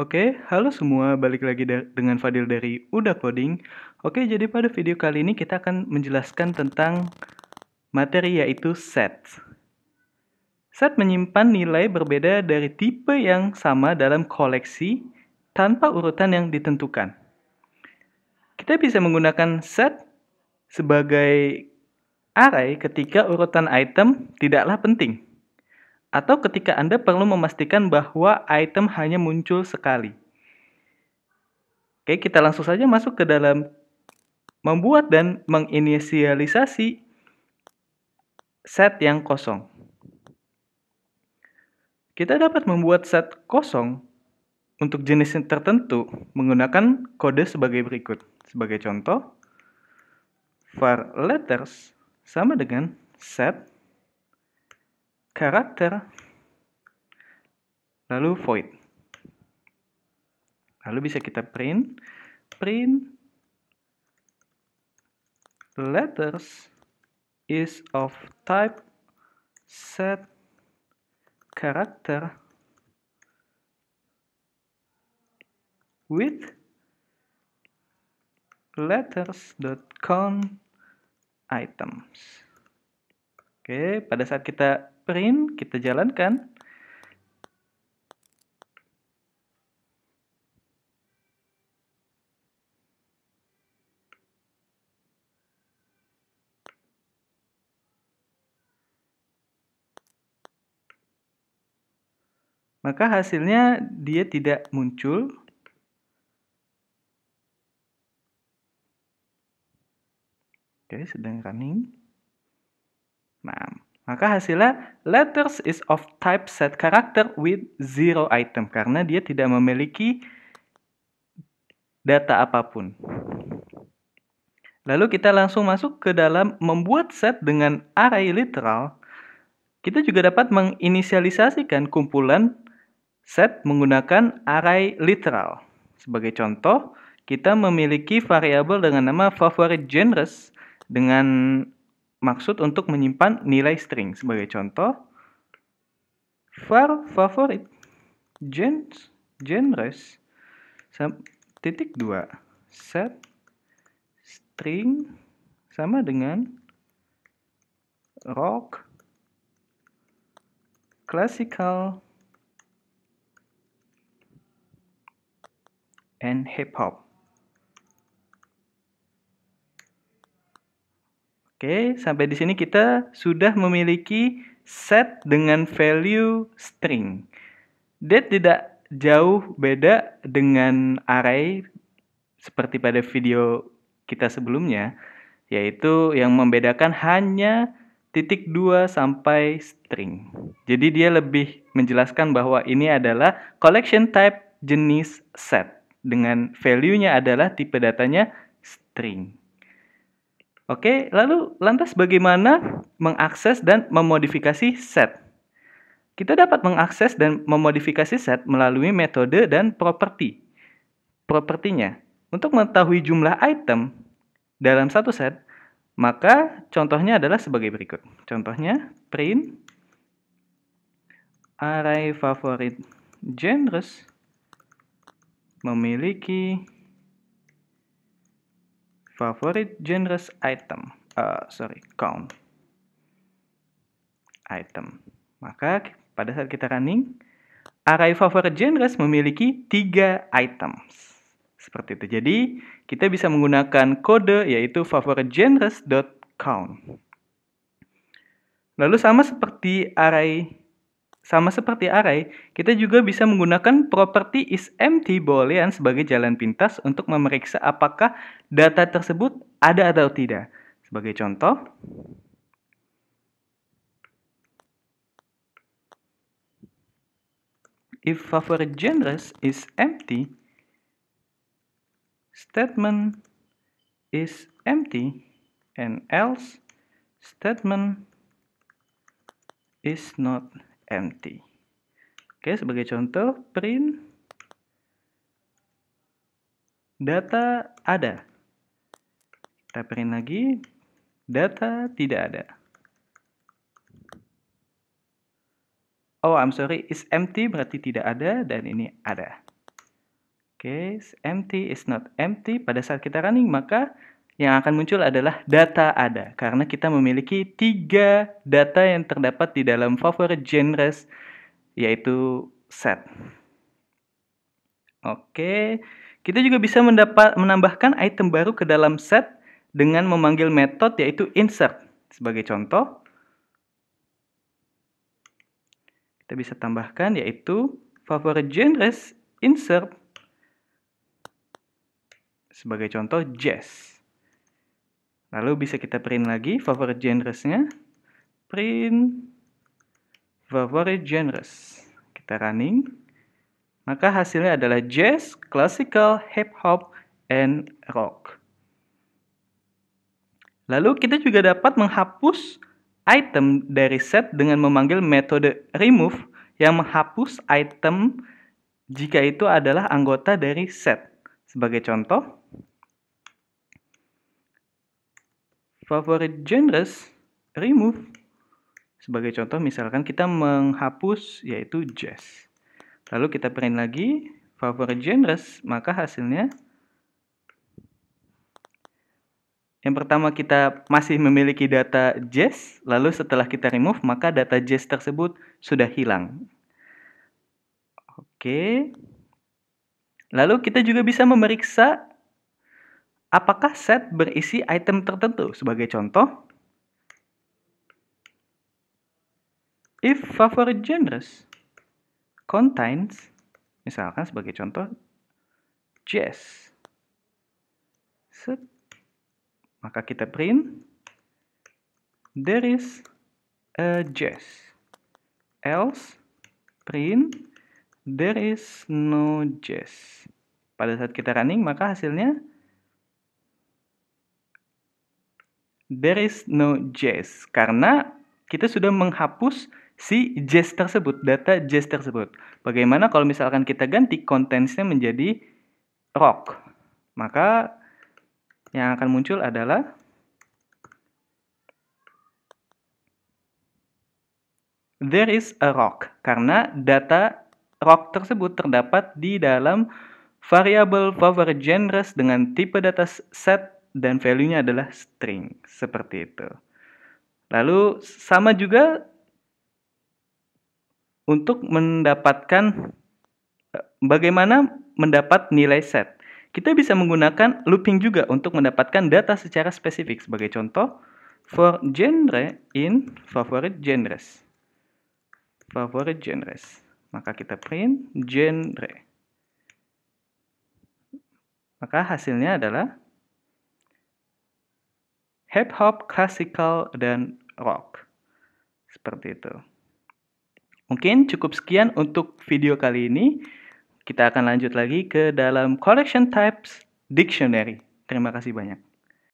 Oke, halo semua, balik lagi da dengan Fadil dari Uda Coding. Oke, jadi pada video kali ini kita akan menjelaskan tentang materi yaitu set. Set menyimpan nilai berbeda dari tipe yang sama dalam koleksi tanpa urutan yang ditentukan. Kita bisa menggunakan set sebagai array ketika urutan item tidaklah penting atau ketika Anda perlu memastikan bahwa item hanya muncul sekali. Oke, kita langsung saja masuk ke dalam membuat dan menginisialisasi set yang kosong. Kita dapat membuat set kosong untuk jenis tertentu menggunakan kode sebagai berikut. Sebagai contoh, var letters sama dengan set karakter, lalu void. Lalu bisa kita print, print letters is of type set character with letters.count items. Oke, pada saat kita print, kita jalankan. Maka hasilnya dia tidak muncul Oke, sedang running. Nah, maka hasilnya letters is of type set character with zero item karena dia tidak memiliki data apapun. Lalu kita langsung masuk ke dalam membuat set dengan array literal. Kita juga dapat menginisialisasikan kumpulan set menggunakan array literal. Sebagai contoh, kita memiliki variabel dengan nama favorite genres dengan maksud untuk menyimpan nilai string. Sebagai contoh, var favorit genres, genres titik dua set string sama dengan rock classical and hip hop Oke, sampai di sini kita sudah memiliki set dengan value string. That tidak jauh beda dengan array seperti pada video kita sebelumnya, yaitu yang membedakan hanya titik 2 sampai string. Jadi dia lebih menjelaskan bahwa ini adalah collection type jenis set dengan value-nya adalah tipe datanya string. Oke, lalu lantas bagaimana mengakses dan memodifikasi set? Kita dapat mengakses dan memodifikasi set melalui metode dan properti. Propertinya, untuk mengetahui jumlah item dalam satu set, maka contohnya adalah sebagai berikut. Contohnya, print array favorite genres memiliki favorite genres item uh, sorry count item maka pada saat kita running array favorite genres memiliki tiga items seperti itu jadi kita bisa menggunakan kode yaitu favorite count. lalu sama seperti array sama seperti array, kita juga bisa menggunakan properti empty boolean sebagai jalan pintas untuk memeriksa apakah data tersebut ada atau tidak. Sebagai contoh, if favorite genres is empty, statement is empty, and else statement is not empty empty. Oke, sebagai contoh print data ada. Kita print lagi data tidak ada. Oh, I'm sorry, is empty berarti tidak ada dan ini ada. Oke, okay, empty is not empty. Pada saat kita running, maka yang akan muncul adalah data ada karena kita memiliki tiga data yang terdapat di dalam favorit genres yaitu set. Oke, kita juga bisa mendapat menambahkan item baru ke dalam set dengan memanggil metode yaitu insert. Sebagai contoh, kita bisa tambahkan yaitu favorit genres insert sebagai contoh jazz. Lalu bisa kita print lagi favorite genresnya. Print favorite genres. Kita running. Maka hasilnya adalah jazz, classical, hip hop, and rock. Lalu kita juga dapat menghapus item dari set dengan memanggil metode remove yang menghapus item jika itu adalah anggota dari set. Sebagai contoh, Favorit genres, remove. Sebagai contoh misalkan kita menghapus yaitu jazz. Lalu kita print lagi favorit genres, maka hasilnya yang pertama kita masih memiliki data jazz, lalu setelah kita remove maka data jazz tersebut sudah hilang. Oke. Lalu kita juga bisa memeriksa Apakah set berisi item tertentu? Sebagai contoh, if favorite genres contains, misalkan sebagai contoh, jazz. Set. Maka kita print, there is a jazz. Else, print, there is no jazz. Pada saat kita running, maka hasilnya there is no jazz karena kita sudah menghapus si jazz tersebut, data jazz tersebut. Bagaimana kalau misalkan kita ganti kontennya menjadi rock? Maka yang akan muncul adalah there is a rock karena data rock tersebut terdapat di dalam variable favorite genres dengan tipe data set dan value-nya adalah string seperti itu. Lalu sama juga untuk mendapatkan eh, bagaimana mendapat nilai set. Kita bisa menggunakan looping juga untuk mendapatkan data secara spesifik. Sebagai contoh, for genre in favorite genres. Favorite genres. Maka kita print genre. Maka hasilnya adalah hip hop, classical, dan rock. Seperti itu. Mungkin cukup sekian untuk video kali ini. Kita akan lanjut lagi ke dalam collection types dictionary. Terima kasih banyak.